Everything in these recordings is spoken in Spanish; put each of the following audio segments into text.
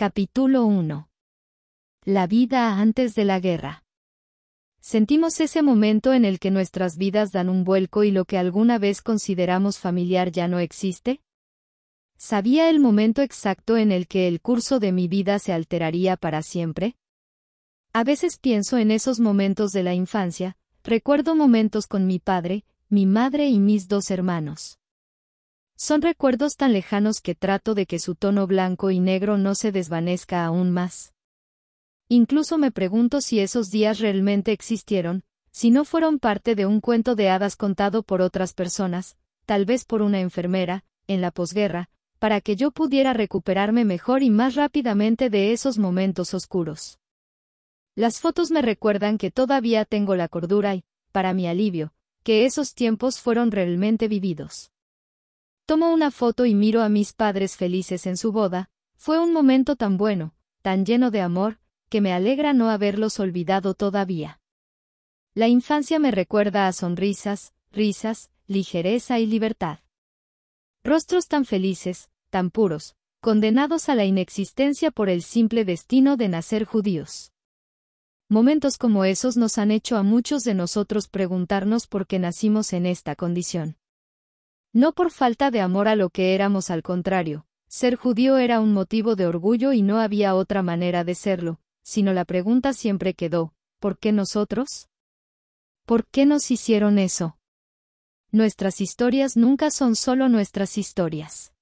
Capítulo 1. La vida antes de la guerra. Sentimos ese momento en el que nuestras vidas dan un vuelco y lo que alguna vez consideramos familiar ya no existe. ¿Sabía el momento exacto en el que el curso de mi vida se alteraría para siempre? A veces pienso en esos momentos de la infancia, recuerdo momentos con mi padre, mi madre y mis dos hermanos. Son recuerdos tan lejanos que trato de que su tono blanco y negro no se desvanezca aún más. Incluso me pregunto si esos días realmente existieron, si no fueron parte de un cuento de hadas contado por otras personas, tal vez por una enfermera, en la posguerra, para que yo pudiera recuperarme mejor y más rápidamente de esos momentos oscuros. Las fotos me recuerdan que todavía tengo la cordura y, para mi alivio, que esos tiempos fueron realmente vividos. Tomo una foto y miro a mis padres felices en su boda, fue un momento tan bueno, tan lleno de amor, que me alegra no haberlos olvidado todavía. La infancia me recuerda a sonrisas, risas, ligereza y libertad. Rostros tan felices, tan puros, condenados a la inexistencia por el simple destino de nacer judíos. Momentos como esos nos han hecho a muchos de nosotros preguntarnos por qué nacimos en esta condición. No por falta de amor a lo que éramos al contrario, ser judío era un motivo de orgullo y no había otra manera de serlo, sino la pregunta siempre quedó, ¿por qué nosotros? ¿Por qué nos hicieron eso? Nuestras historias nunca son solo nuestras historias.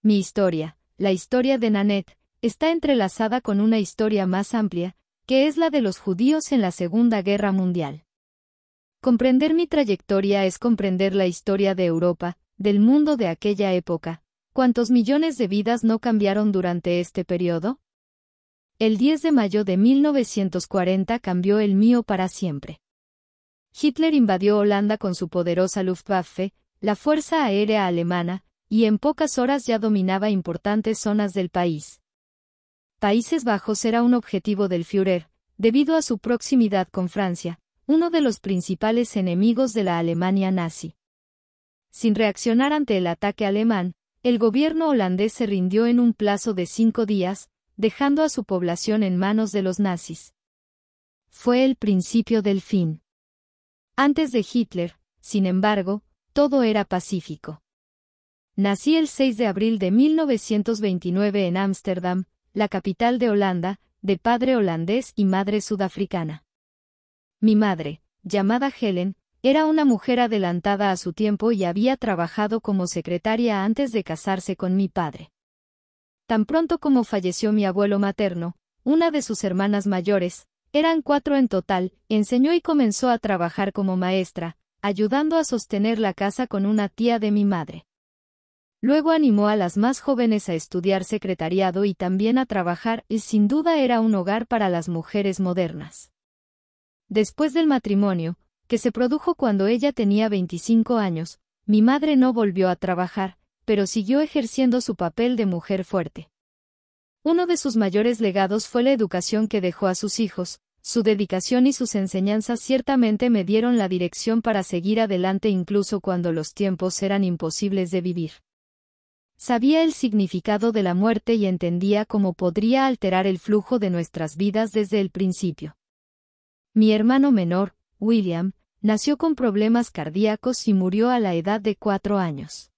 Mi historia, la historia de Nanette, está entrelazada con una historia más amplia, que es la de los judíos en la Segunda Guerra Mundial. Comprender mi trayectoria es comprender la historia de Europa, del mundo de aquella época. ¿Cuántos millones de vidas no cambiaron durante este periodo? El 10 de mayo de 1940 cambió el mío para siempre. Hitler invadió Holanda con su poderosa Luftwaffe, la Fuerza Aérea Alemana, y en pocas horas ya dominaba importantes zonas del país. Países Bajos era un objetivo del Führer, debido a su proximidad con Francia, uno de los principales enemigos de la Alemania nazi. Sin reaccionar ante el ataque alemán, el gobierno holandés se rindió en un plazo de cinco días, dejando a su población en manos de los nazis. Fue el principio del fin. Antes de Hitler, sin embargo, todo era pacífico. Nací el 6 de abril de 1929 en Ámsterdam, la capital de Holanda, de padre holandés y madre sudafricana. Mi madre, llamada Helen, era una mujer adelantada a su tiempo y había trabajado como secretaria antes de casarse con mi padre. Tan pronto como falleció mi abuelo materno, una de sus hermanas mayores, eran cuatro en total, enseñó y comenzó a trabajar como maestra, ayudando a sostener la casa con una tía de mi madre. Luego animó a las más jóvenes a estudiar secretariado y también a trabajar, y sin duda era un hogar para las mujeres modernas. Después del matrimonio, que se produjo cuando ella tenía 25 años, mi madre no volvió a trabajar, pero siguió ejerciendo su papel de mujer fuerte. Uno de sus mayores legados fue la educación que dejó a sus hijos, su dedicación y sus enseñanzas ciertamente me dieron la dirección para seguir adelante incluso cuando los tiempos eran imposibles de vivir. Sabía el significado de la muerte y entendía cómo podría alterar el flujo de nuestras vidas desde el principio. Mi hermano menor, William, nació con problemas cardíacos y murió a la edad de cuatro años.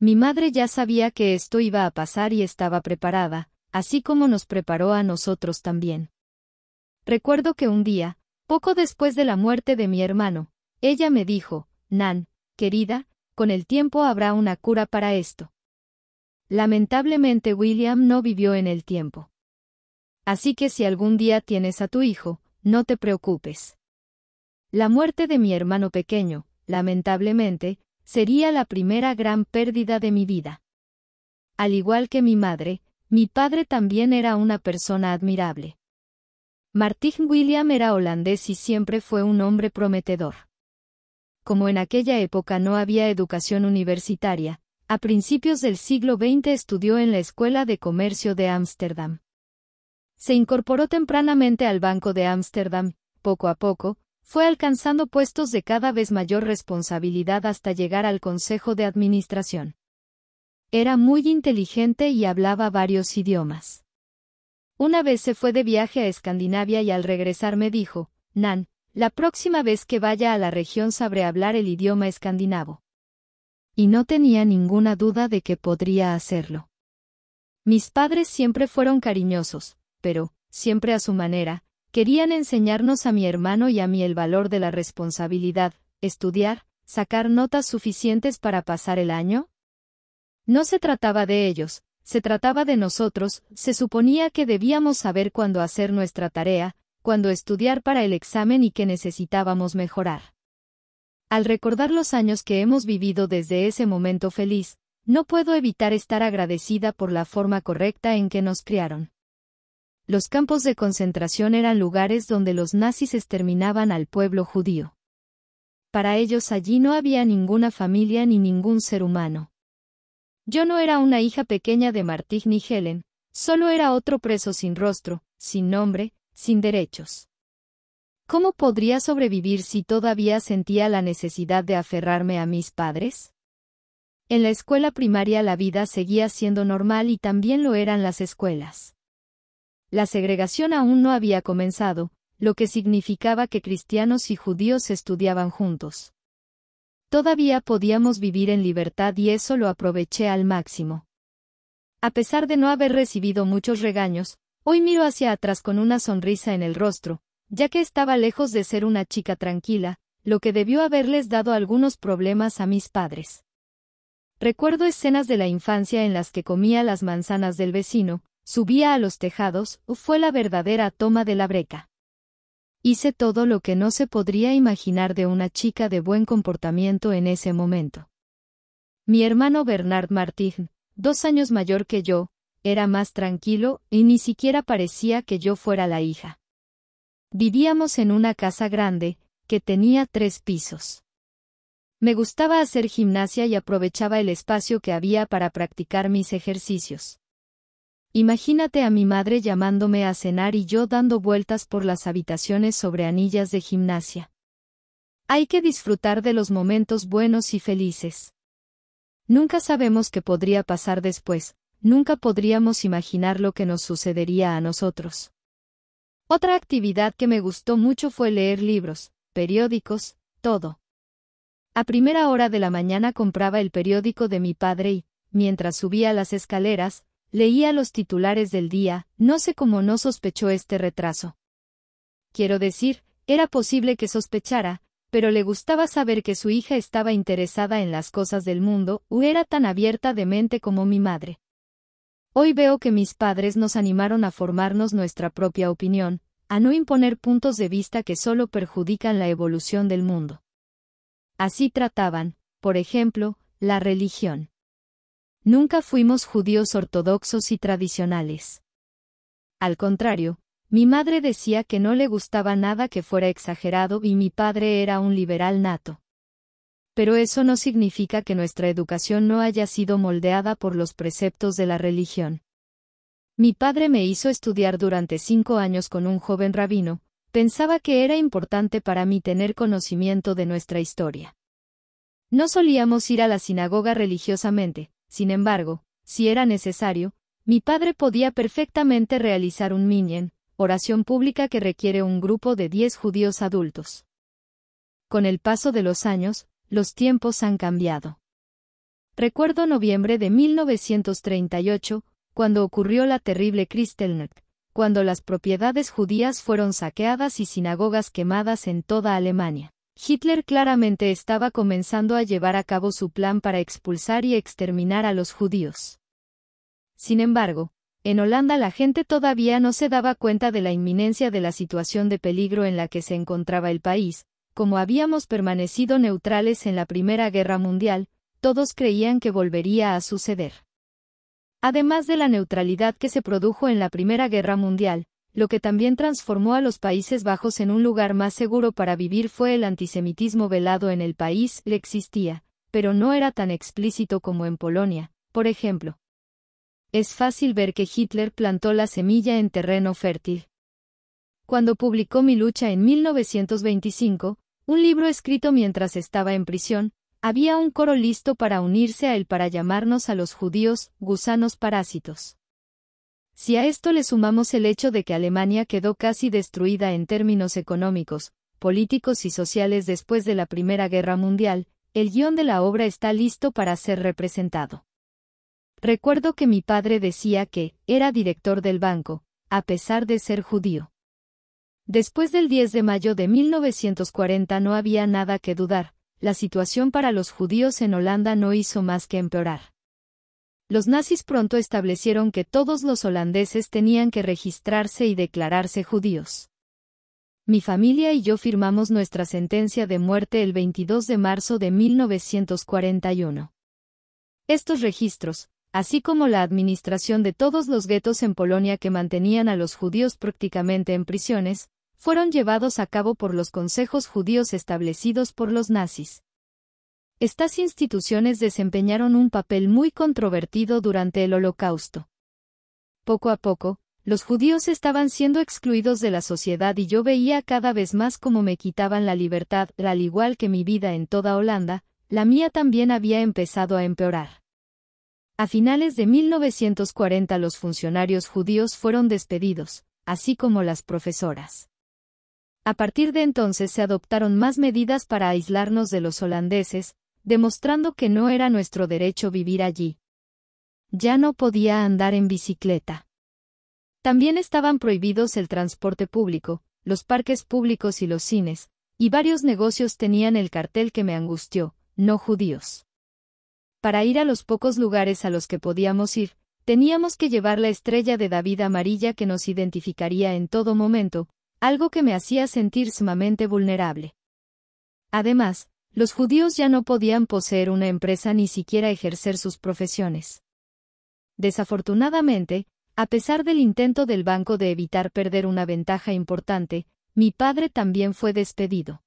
Mi madre ya sabía que esto iba a pasar y estaba preparada, así como nos preparó a nosotros también. Recuerdo que un día, poco después de la muerte de mi hermano, ella me dijo, Nan, querida, con el tiempo habrá una cura para esto. Lamentablemente William no vivió en el tiempo. Así que si algún día tienes a tu hijo, no te preocupes. La muerte de mi hermano pequeño, lamentablemente, sería la primera gran pérdida de mi vida. Al igual que mi madre, mi padre también era una persona admirable. Martin William era holandés y siempre fue un hombre prometedor. Como en aquella época no había educación universitaria, a principios del siglo XX estudió en la Escuela de Comercio de Ámsterdam. Se incorporó tempranamente al Banco de Ámsterdam, poco a poco, fue alcanzando puestos de cada vez mayor responsabilidad hasta llegar al Consejo de Administración. Era muy inteligente y hablaba varios idiomas. Una vez se fue de viaje a Escandinavia y al regresar me dijo, Nan, la próxima vez que vaya a la región sabré hablar el idioma escandinavo. Y no tenía ninguna duda de que podría hacerlo. Mis padres siempre fueron cariñosos, pero, siempre a su manera, querían enseñarnos a mi hermano y a mí el valor de la responsabilidad, estudiar, sacar notas suficientes para pasar el año? No se trataba de ellos, se trataba de nosotros, se suponía que debíamos saber cuándo hacer nuestra tarea, cuándo estudiar para el examen y que necesitábamos mejorar. Al recordar los años que hemos vivido desde ese momento feliz, no puedo evitar estar agradecida por la forma correcta en que nos criaron. Los campos de concentración eran lugares donde los nazis exterminaban al pueblo judío. Para ellos allí no había ninguna familia ni ningún ser humano. Yo no era una hija pequeña de Martig ni Helen, solo era otro preso sin rostro, sin nombre, sin derechos. ¿Cómo podría sobrevivir si todavía sentía la necesidad de aferrarme a mis padres? En la escuela primaria la vida seguía siendo normal y también lo eran las escuelas. La segregación aún no había comenzado, lo que significaba que cristianos y judíos estudiaban juntos. Todavía podíamos vivir en libertad y eso lo aproveché al máximo. A pesar de no haber recibido muchos regaños, hoy miro hacia atrás con una sonrisa en el rostro, ya que estaba lejos de ser una chica tranquila, lo que debió haberles dado algunos problemas a mis padres. Recuerdo escenas de la infancia en las que comía las manzanas del vecino, subía a los tejados, fue la verdadera toma de la breca. Hice todo lo que no se podría imaginar de una chica de buen comportamiento en ese momento. Mi hermano Bernard Martín, dos años mayor que yo, era más tranquilo y ni siquiera parecía que yo fuera la hija. Vivíamos en una casa grande, que tenía tres pisos. Me gustaba hacer gimnasia y aprovechaba el espacio que había para practicar mis ejercicios. Imagínate a mi madre llamándome a cenar y yo dando vueltas por las habitaciones sobre anillas de gimnasia. Hay que disfrutar de los momentos buenos y felices. Nunca sabemos qué podría pasar después, nunca podríamos imaginar lo que nos sucedería a nosotros. Otra actividad que me gustó mucho fue leer libros, periódicos, todo. A primera hora de la mañana compraba el periódico de mi padre y, mientras subía las escaleras, Leía los titulares del día, no sé cómo no sospechó este retraso. Quiero decir, era posible que sospechara, pero le gustaba saber que su hija estaba interesada en las cosas del mundo, o era tan abierta de mente como mi madre. Hoy veo que mis padres nos animaron a formarnos nuestra propia opinión, a no imponer puntos de vista que solo perjudican la evolución del mundo. Así trataban, por ejemplo, la religión. Nunca fuimos judíos ortodoxos y tradicionales. Al contrario, mi madre decía que no le gustaba nada que fuera exagerado y mi padre era un liberal nato. Pero eso no significa que nuestra educación no haya sido moldeada por los preceptos de la religión. Mi padre me hizo estudiar durante cinco años con un joven rabino, pensaba que era importante para mí tener conocimiento de nuestra historia. No solíamos ir a la sinagoga religiosamente, sin embargo, si era necesario, mi padre podía perfectamente realizar un minyen, oración pública que requiere un grupo de 10 judíos adultos. Con el paso de los años, los tiempos han cambiado. Recuerdo noviembre de 1938, cuando ocurrió la terrible Kristallnacht, cuando las propiedades judías fueron saqueadas y sinagogas quemadas en toda Alemania. Hitler claramente estaba comenzando a llevar a cabo su plan para expulsar y exterminar a los judíos. Sin embargo, en Holanda la gente todavía no se daba cuenta de la inminencia de la situación de peligro en la que se encontraba el país, como habíamos permanecido neutrales en la Primera Guerra Mundial, todos creían que volvería a suceder. Además de la neutralidad que se produjo en la Primera Guerra Mundial, lo que también transformó a los Países Bajos en un lugar más seguro para vivir fue el antisemitismo velado en el país, le existía, pero no era tan explícito como en Polonia, por ejemplo. Es fácil ver que Hitler plantó la semilla en terreno fértil. Cuando publicó Mi lucha en 1925, un libro escrito mientras estaba en prisión, había un coro listo para unirse a él para llamarnos a los judíos gusanos parásitos. Si a esto le sumamos el hecho de que Alemania quedó casi destruida en términos económicos, políticos y sociales después de la Primera Guerra Mundial, el guión de la obra está listo para ser representado. Recuerdo que mi padre decía que, era director del banco, a pesar de ser judío. Después del 10 de mayo de 1940 no había nada que dudar, la situación para los judíos en Holanda no hizo más que empeorar. Los nazis pronto establecieron que todos los holandeses tenían que registrarse y declararse judíos. Mi familia y yo firmamos nuestra sentencia de muerte el 22 de marzo de 1941. Estos registros, así como la administración de todos los guetos en Polonia que mantenían a los judíos prácticamente en prisiones, fueron llevados a cabo por los consejos judíos establecidos por los nazis. Estas instituciones desempeñaron un papel muy controvertido durante el Holocausto. Poco a poco, los judíos estaban siendo excluidos de la sociedad y yo veía cada vez más cómo me quitaban la libertad, al igual que mi vida en toda Holanda, la mía también había empezado a empeorar. A finales de 1940 los funcionarios judíos fueron despedidos, así como las profesoras. A partir de entonces se adoptaron más medidas para aislarnos de los holandeses, demostrando que no era nuestro derecho vivir allí. Ya no podía andar en bicicleta. También estaban prohibidos el transporte público, los parques públicos y los cines, y varios negocios tenían el cartel que me angustió, no judíos. Para ir a los pocos lugares a los que podíamos ir, teníamos que llevar la estrella de David amarilla que nos identificaría en todo momento, algo que me hacía sentir sumamente vulnerable. Además, los judíos ya no podían poseer una empresa ni siquiera ejercer sus profesiones. Desafortunadamente, a pesar del intento del banco de evitar perder una ventaja importante, mi padre también fue despedido.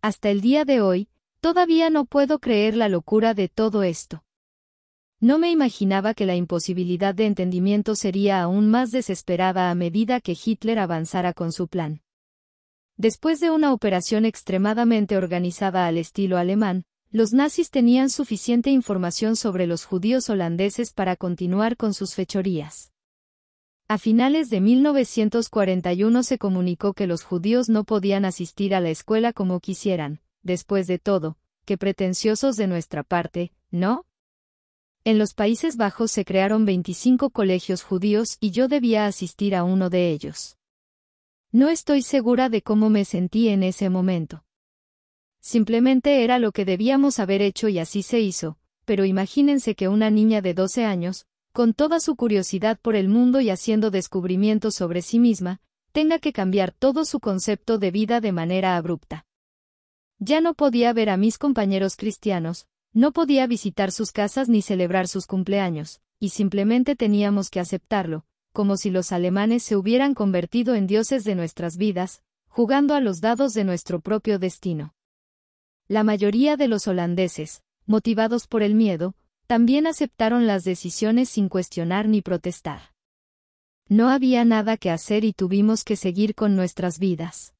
Hasta el día de hoy, todavía no puedo creer la locura de todo esto. No me imaginaba que la imposibilidad de entendimiento sería aún más desesperada a medida que Hitler avanzara con su plan. Después de una operación extremadamente organizada al estilo alemán, los nazis tenían suficiente información sobre los judíos holandeses para continuar con sus fechorías. A finales de 1941 se comunicó que los judíos no podían asistir a la escuela como quisieran, después de todo, que pretenciosos de nuestra parte, ¿no? En los Países Bajos se crearon 25 colegios judíos y yo debía asistir a uno de ellos. No estoy segura de cómo me sentí en ese momento. Simplemente era lo que debíamos haber hecho y así se hizo, pero imagínense que una niña de 12 años, con toda su curiosidad por el mundo y haciendo descubrimientos sobre sí misma, tenga que cambiar todo su concepto de vida de manera abrupta. Ya no podía ver a mis compañeros cristianos, no podía visitar sus casas ni celebrar sus cumpleaños, y simplemente teníamos que aceptarlo, como si los alemanes se hubieran convertido en dioses de nuestras vidas, jugando a los dados de nuestro propio destino. La mayoría de los holandeses, motivados por el miedo, también aceptaron las decisiones sin cuestionar ni protestar. No había nada que hacer y tuvimos que seguir con nuestras vidas.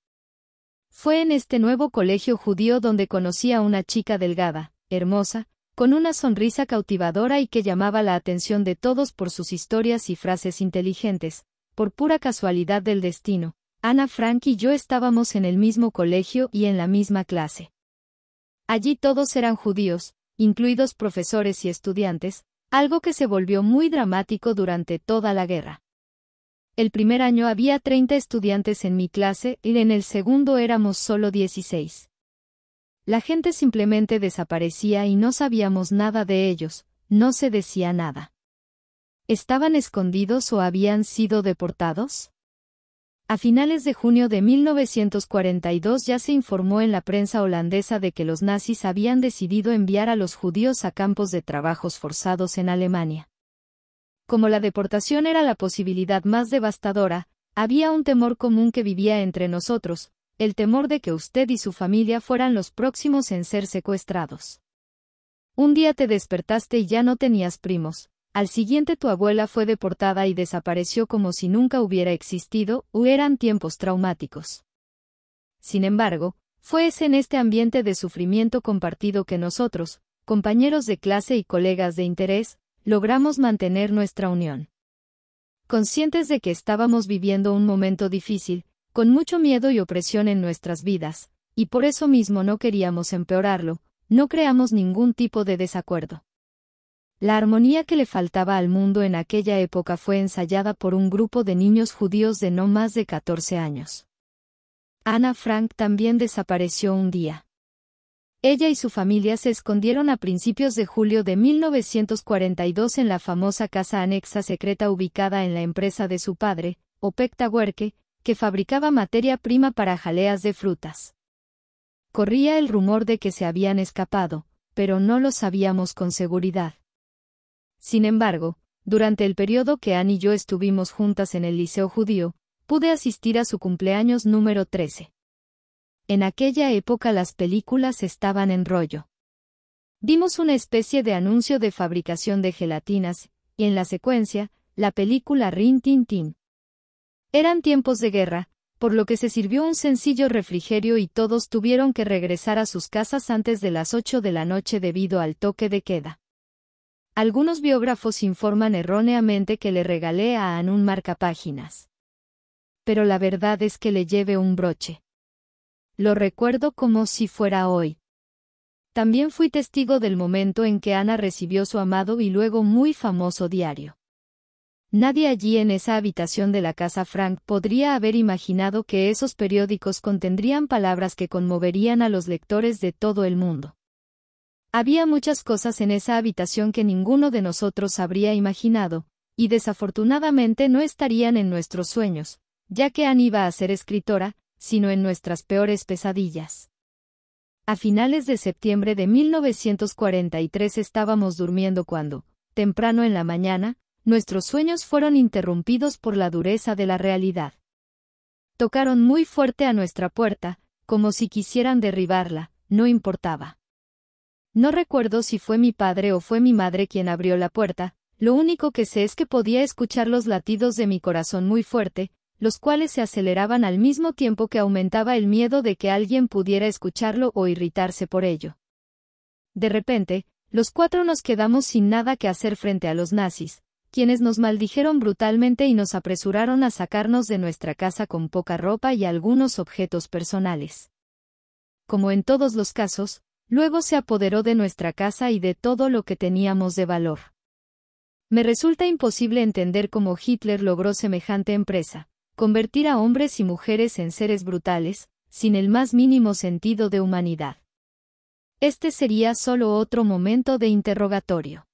Fue en este nuevo colegio judío donde conocí a una chica delgada, hermosa, con una sonrisa cautivadora y que llamaba la atención de todos por sus historias y frases inteligentes, por pura casualidad del destino. Ana Frank y yo estábamos en el mismo colegio y en la misma clase. Allí todos eran judíos, incluidos profesores y estudiantes, algo que se volvió muy dramático durante toda la guerra. El primer año había 30 estudiantes en mi clase y en el segundo éramos solo 16. La gente simplemente desaparecía y no sabíamos nada de ellos, no se decía nada. ¿Estaban escondidos o habían sido deportados? A finales de junio de 1942 ya se informó en la prensa holandesa de que los nazis habían decidido enviar a los judíos a campos de trabajos forzados en Alemania. Como la deportación era la posibilidad más devastadora, había un temor común que vivía entre nosotros, el temor de que usted y su familia fueran los próximos en ser secuestrados. Un día te despertaste y ya no tenías primos, al siguiente tu abuela fue deportada y desapareció como si nunca hubiera existido, o eran tiempos traumáticos. Sin embargo, fue en este ambiente de sufrimiento compartido que nosotros, compañeros de clase y colegas de interés, logramos mantener nuestra unión. Conscientes de que estábamos viviendo un momento difícil, con mucho miedo y opresión en nuestras vidas, y por eso mismo no queríamos empeorarlo, no creamos ningún tipo de desacuerdo. La armonía que le faltaba al mundo en aquella época fue ensayada por un grupo de niños judíos de no más de 14 años. Ana Frank también desapareció un día. Ella y su familia se escondieron a principios de julio de 1942 en la famosa casa anexa secreta ubicada en la empresa de su padre, Opecta Huerque, que fabricaba materia prima para jaleas de frutas. Corría el rumor de que se habían escapado, pero no lo sabíamos con seguridad. Sin embargo, durante el periodo que Anne y yo estuvimos juntas en el Liceo Judío, pude asistir a su cumpleaños número 13. En aquella época las películas estaban en rollo. Vimos una especie de anuncio de fabricación de gelatinas, y en la secuencia, la película Rin Tin Tin, eran tiempos de guerra, por lo que se sirvió un sencillo refrigerio y todos tuvieron que regresar a sus casas antes de las 8 de la noche debido al toque de queda. Algunos biógrafos informan erróneamente que le regalé a Ann un marcapáginas. Pero la verdad es que le llevé un broche. Lo recuerdo como si fuera hoy. También fui testigo del momento en que Ana recibió su amado y luego muy famoso diario. Nadie allí en esa habitación de la casa Frank podría haber imaginado que esos periódicos contendrían palabras que conmoverían a los lectores de todo el mundo. Había muchas cosas en esa habitación que ninguno de nosotros habría imaginado, y desafortunadamente no estarían en nuestros sueños, ya que Anne iba a ser escritora, sino en nuestras peores pesadillas. A finales de septiembre de 1943 estábamos durmiendo cuando, temprano en la mañana, nuestros sueños fueron interrumpidos por la dureza de la realidad. Tocaron muy fuerte a nuestra puerta, como si quisieran derribarla, no importaba. No recuerdo si fue mi padre o fue mi madre quien abrió la puerta, lo único que sé es que podía escuchar los latidos de mi corazón muy fuerte, los cuales se aceleraban al mismo tiempo que aumentaba el miedo de que alguien pudiera escucharlo o irritarse por ello. De repente, los cuatro nos quedamos sin nada que hacer frente a los nazis, quienes nos maldijeron brutalmente y nos apresuraron a sacarnos de nuestra casa con poca ropa y algunos objetos personales. Como en todos los casos, luego se apoderó de nuestra casa y de todo lo que teníamos de valor. Me resulta imposible entender cómo Hitler logró semejante empresa, convertir a hombres y mujeres en seres brutales, sin el más mínimo sentido de humanidad. Este sería solo otro momento de interrogatorio.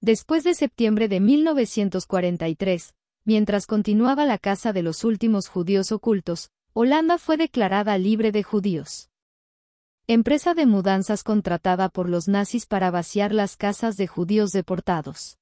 Después de septiembre de 1943, mientras continuaba la caza de los últimos judíos ocultos, Holanda fue declarada libre de judíos. Empresa de mudanzas contratada por los nazis para vaciar las casas de judíos deportados.